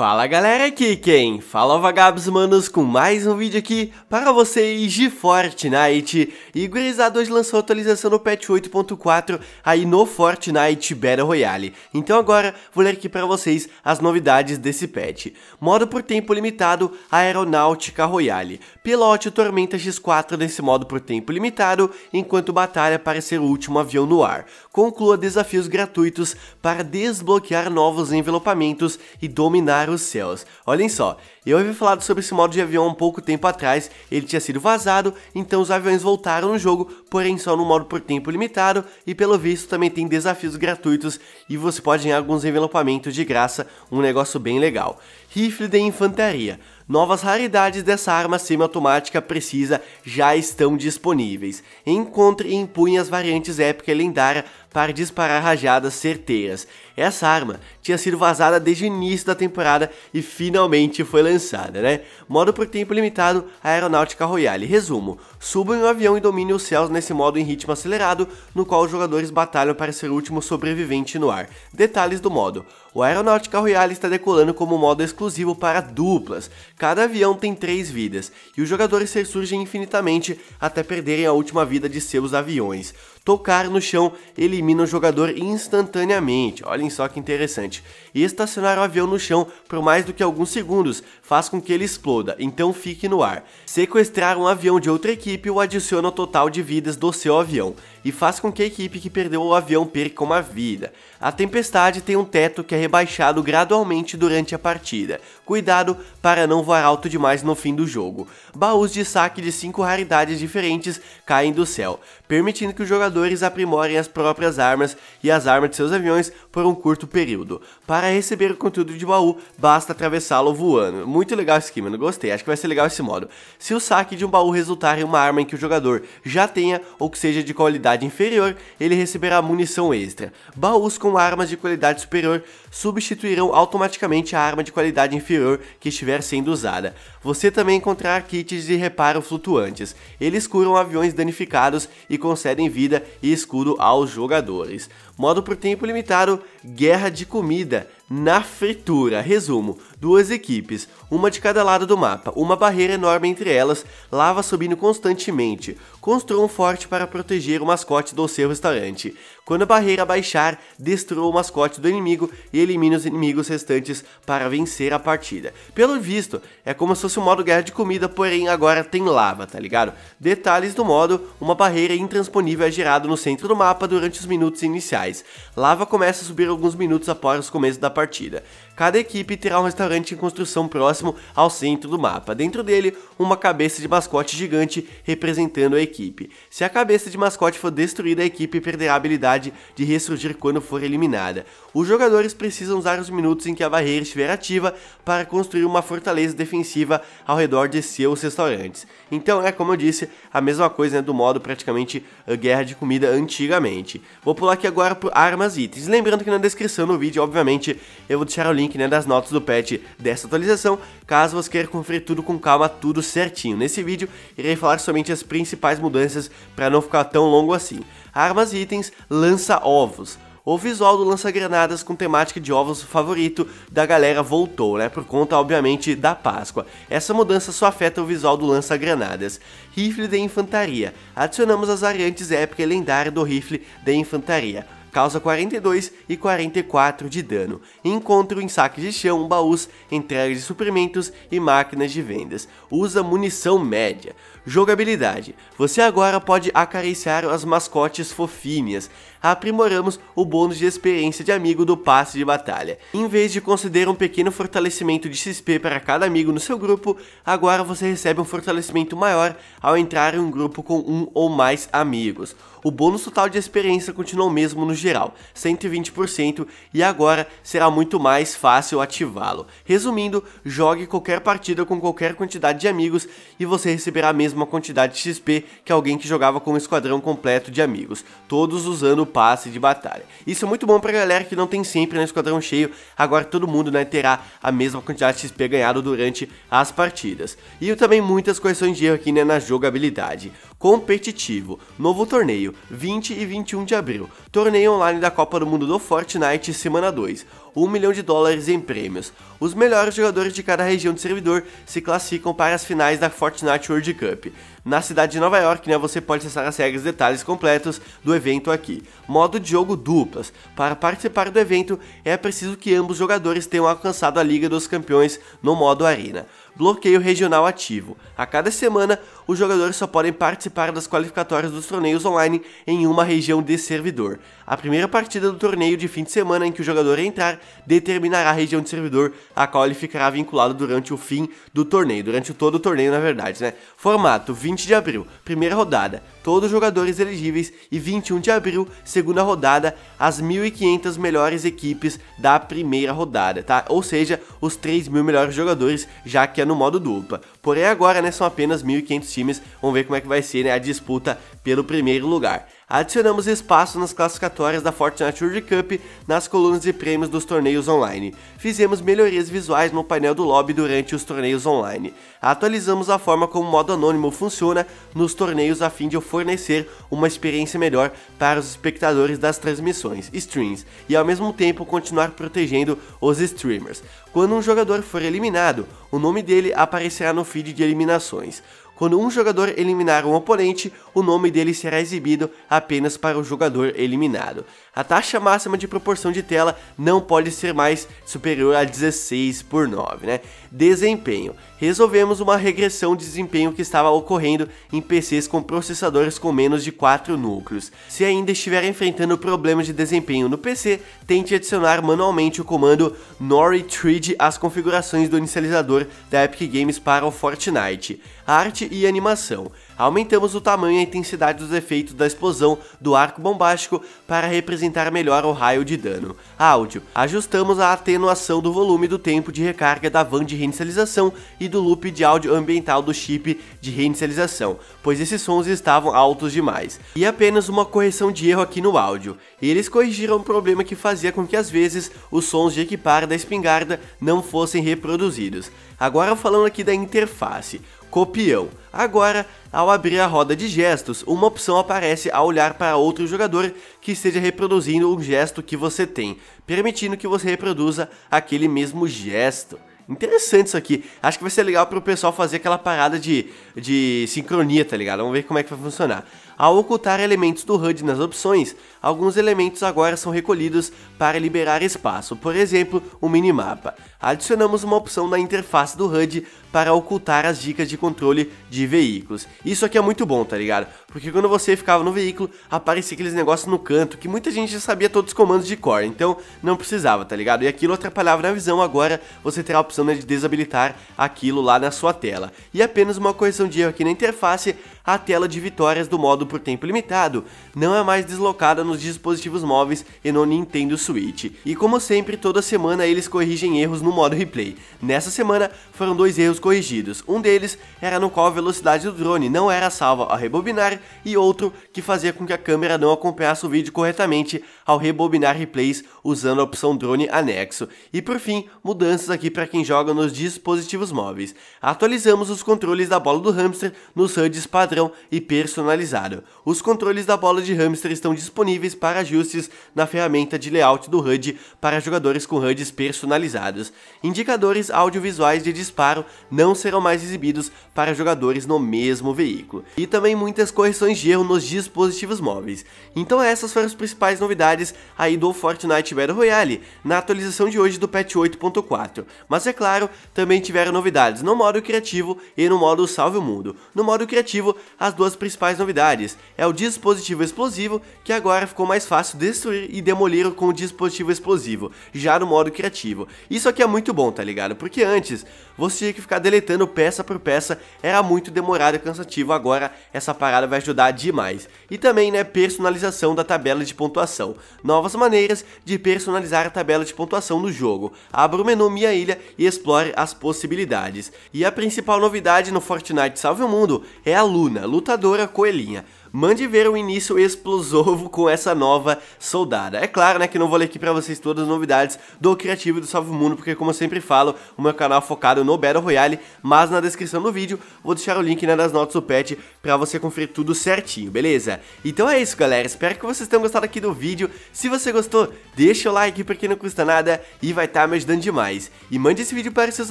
Fala galera, aqui quem fala Vagabos Manos com mais um vídeo aqui para vocês de Fortnite E gurizada hoje lançou a atualização no patch 8.4 aí no Fortnite Battle Royale Então agora vou ler aqui para vocês as novidades desse patch Modo por tempo limitado Aeronáutica Royale Pilote o Tormenta X4 nesse modo por tempo limitado Enquanto batalha para ser o último avião no ar Conclua desafios gratuitos para desbloquear novos envelopamentos e dominar para os céus. Olhem só, eu havia falado sobre esse modo de avião um pouco tempo atrás, ele tinha sido vazado, então os aviões voltaram no jogo, porém só no modo por tempo limitado, e pelo visto também tem desafios gratuitos e você pode ganhar alguns envelopamentos de graça, um negócio bem legal. Rifle de infantaria. Novas raridades dessa arma semiautomática precisa já estão disponíveis. Encontre e empunhe as variantes épica e lendária para disparar rajadas certeiras. Essa arma tinha sido vazada desde o início da temporada e finalmente foi lançada, né? Modo por tempo limitado, Aeronáutica Royale. Resumo, suba em um avião e domine os céus nesse modo em ritmo acelerado, no qual os jogadores batalham para ser o último sobrevivente no ar. Detalhes do modo. O Aeronáutica Royale está decolando como modo exclusivo para duplas. Cada avião tem 3 vidas, e os jogadores ressurgem infinitamente até perderem a última vida de seus aviões tocar no chão elimina o jogador instantaneamente. Olhem só que interessante. E estacionar o avião no chão por mais do que alguns segundos faz com que ele exploda, então fique no ar. Sequestrar um avião de outra equipe o adiciona ao total de vidas do seu avião e faz com que a equipe que perdeu o avião perca uma vida. A tempestade tem um teto que é rebaixado gradualmente durante a partida. Cuidado para não voar alto demais no fim do jogo. Baús de saque de 5 raridades diferentes caem do céu permitindo que os jogadores aprimorem as próprias armas e as armas de seus aviões por um curto período. Para receber o conteúdo de baú, basta atravessá-lo voando. Muito legal esse não gostei, acho que vai ser legal esse modo. Se o saque de um baú resultar em uma arma em que o jogador já tenha ou que seja de qualidade inferior, ele receberá munição extra. Baús com armas de qualidade superior substituirão automaticamente a arma de qualidade inferior que estiver sendo usada. Você também encontrará kits de reparo flutuantes. Eles curam aviões danificados e concedem vida e escudo aos jogadores. Modo por tempo limitado, guerra de comida, na fritura. Resumo: duas equipes, uma de cada lado do mapa, uma barreira enorme entre elas, lava subindo constantemente. Construa um forte para proteger o mascote do seu restaurante. Quando a barreira baixar, destrua o mascote do inimigo e elimine os inimigos restantes para vencer a partida. Pelo visto, é como se fosse um modo guerra de comida, porém agora tem lava, tá ligado? Detalhes do modo: uma barreira intransponível é gerada no centro do mapa durante os minutos iniciais. Lava começa a subir alguns minutos após o começo da partida. Cada equipe terá um restaurante em construção próximo ao centro do mapa. Dentro dele, uma cabeça de mascote gigante representando a equipe. Se a cabeça de mascote for destruída, a equipe perderá a habilidade de ressurgir quando for eliminada. Os jogadores precisam usar os minutos em que a barreira estiver ativa para construir uma fortaleza defensiva ao redor de seus restaurantes. Então é como eu disse, a mesma coisa né, do modo praticamente eh, guerra de comida antigamente. Vou pular aqui agora por armas e itens. Lembrando que na descrição do vídeo, obviamente, eu vou deixar o link né, das notas do patch dessa atualização, caso você queira conferir tudo com calma, tudo certinho. Nesse vídeo, irei falar somente as principais mudanças para não ficar tão longo assim. Armas e itens, lança ovos o visual do lança-granadas com temática de ovos favorito da galera voltou, né? Por conta, obviamente, da Páscoa. Essa mudança só afeta o visual do lança-granadas. Rifle de infantaria. Adicionamos as variantes épica e lendária do rifle de infantaria causa 42 e 44 de dano. Encontra em saques de chão, baús, entregas de suprimentos e máquinas de vendas. Usa munição média. Jogabilidade. Você agora pode acariciar as mascotes fofinhas. Aprimoramos o bônus de experiência de amigo do passe de batalha. Em vez de conceder um pequeno fortalecimento de XP para cada amigo no seu grupo, agora você recebe um fortalecimento maior ao entrar em um grupo com um ou mais amigos. O bônus total de experiência continua o mesmo no geral, 120%, e agora será muito mais fácil ativá-lo. Resumindo, jogue qualquer partida com qualquer quantidade de amigos e você receberá a mesma mesma quantidade de XP que alguém que jogava com um esquadrão completo de amigos, todos usando o passe de batalha. Isso é muito bom pra galera que não tem sempre no né, esquadrão cheio, agora todo mundo né, terá a mesma quantidade de XP ganhado durante as partidas. E também muitas correções de erro aqui né, na jogabilidade. Competitivo, novo torneio, 20 e 21 de abril, torneio online da Copa do Mundo do Fortnite, semana 2. 1 milhão de dólares em prêmios. Os melhores jogadores de cada região do servidor se classificam para as finais da Fortnite World Cup na cidade de Nova York, né, você pode acessar as regras e detalhes completos do evento aqui. Modo de jogo duplas. Para participar do evento, é preciso que ambos jogadores tenham alcançado a Liga dos Campeões no modo Arena. Bloqueio regional ativo. A cada semana, os jogadores só podem participar das qualificatórias dos torneios online em uma região de servidor. A primeira partida do torneio de fim de semana em que o jogador entrar determinará a região de servidor a qual ele ficará vinculado durante o fim do torneio, durante todo o torneio, na verdade, né? Formato 20 20 de abril, primeira rodada, todos os jogadores elegíveis e 21 de abril, segunda rodada, as 1.500 melhores equipes da primeira rodada, tá? Ou seja, os 3.000 melhores jogadores, já que é no modo dupla. Porém agora, né, são apenas 1.500 times, vamos ver como é que vai ser né, a disputa pelo primeiro lugar. Adicionamos espaço nas classificatórias da Fortnite World Cup nas colunas de prêmios dos torneios online. Fizemos melhorias visuais no painel do lobby durante os torneios online. Atualizamos a forma como o modo anônimo funciona nos torneios a fim de fornecer uma experiência melhor para os espectadores das transmissões, streams, e ao mesmo tempo continuar protegendo os streamers. Quando um jogador for eliminado, o nome dele aparecerá no feed de eliminações. Quando um jogador eliminar um oponente, o nome dele será exibido apenas para o jogador eliminado. A taxa máxima de proporção de tela não pode ser mais superior a 16 por 9, né? Desempenho. Resolvemos uma regressão de desempenho que estava ocorrendo em PCs com processadores com menos de 4 núcleos. Se ainda estiver enfrentando problemas de desempenho no PC, tente adicionar manualmente o comando nori d às configurações do inicializador da Epic Games para o Fortnite. A arte e animação. Aumentamos o tamanho e a intensidade dos efeitos da explosão do arco bombástico para representar melhor o raio de dano. Áudio. Ajustamos a atenuação do volume do tempo de recarga da van de reinicialização e do loop de áudio ambiental do chip de reinicialização, pois esses sons estavam altos demais. E apenas uma correção de erro aqui no áudio. Eles corrigiram um problema que fazia com que às vezes os sons de equipar da espingarda não fossem reproduzidos. Agora falando aqui da interface copião. Agora, ao abrir a roda de gestos, uma opção aparece a olhar para outro jogador que esteja reproduzindo um gesto que você tem, permitindo que você reproduza aquele mesmo gesto. Interessante isso aqui. Acho que vai ser legal para o pessoal fazer aquela parada de, de sincronia, tá ligado? Vamos ver como é que vai funcionar. Ao ocultar elementos do HUD nas opções, alguns elementos agora são recolhidos para liberar espaço, por exemplo, o um minimapa. Adicionamos uma opção na interface do HUD para ocultar as dicas de controle de veículos. Isso aqui é muito bom, tá ligado? Porque quando você ficava no veículo, aparecia aqueles negócios no canto que muita gente já sabia todos os comandos de core, então não precisava, tá ligado? E aquilo atrapalhava na visão, agora você terá a opção né, de desabilitar aquilo lá na sua tela. E apenas uma correção de erro aqui na interface, a tela de vitórias do modo por tempo limitado, não é mais deslocada nos dispositivos móveis e no Nintendo Switch. E como sempre, toda semana eles corrigem erros no modo replay. Nessa semana foram dois erros corrigidos. Um deles era no qual a velocidade do drone não era salva ao rebobinar e outro que fazia com que a câmera não acompanhasse o vídeo corretamente ao rebobinar replays usando a opção drone anexo. E por fim, mudanças aqui para quem joga nos dispositivos móveis. Atualizamos os controles da bola do hamster nos HUDs padrão e personalizado. Os controles da bola de hamster estão disponíveis para ajustes na ferramenta de layout do HUD para jogadores com HUDs personalizados. Indicadores audiovisuais de disparo não serão mais exibidos para jogadores no mesmo veículo. E também muitas correções de erro nos dispositivos móveis. Então essas foram as principais novidades aí do Fortnite Battle Royale na atualização de hoje do patch 8.4. Mas é claro, também tiveram novidades no modo criativo e no modo salve o mundo. No modo criativo, as duas principais novidades deles é o dispositivo explosivo, que agora ficou mais fácil destruir e demolir com o dispositivo explosivo, já no modo criativo. Isso aqui é muito bom, tá ligado? Porque antes, você tinha que ficar deletando peça por peça, era muito demorado e cansativo, agora essa parada vai ajudar demais. E também, né, personalização da tabela de pontuação. Novas maneiras de personalizar a tabela de pontuação no jogo. Abra o menu Minha Ilha e explore as possibilidades. E a principal novidade no Fortnite Salve o Mundo é a Luna, lutadora coelhinha mande ver o início explosivo com essa nova soldada. É claro, né, que não vou ler aqui pra vocês todas as novidades do Criativo e do Salve Mundo, porque como eu sempre falo, o meu canal é focado no Battle Royale, mas na descrição do vídeo vou deixar o link né, das notas do patch pra você conferir tudo certinho, beleza? Então é isso, galera, espero que vocês tenham gostado aqui do vídeo, se você gostou, deixa o like porque não custa nada e vai estar tá me ajudando demais. E mande esse vídeo para seus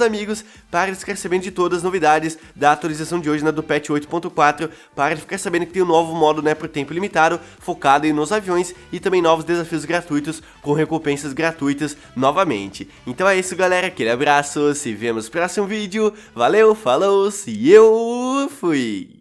amigos para eles ficarem sabendo de todas as novidades da atualização de hoje na né, do patch 8.4, para ficar sabendo que tem um novo novo modo né, por tempo limitado, focado em nos aviões e também novos desafios gratuitos com recompensas gratuitas novamente. Então é isso galera, aquele abraço, se vemos no próximo vídeo, valeu, falou, se eu fui!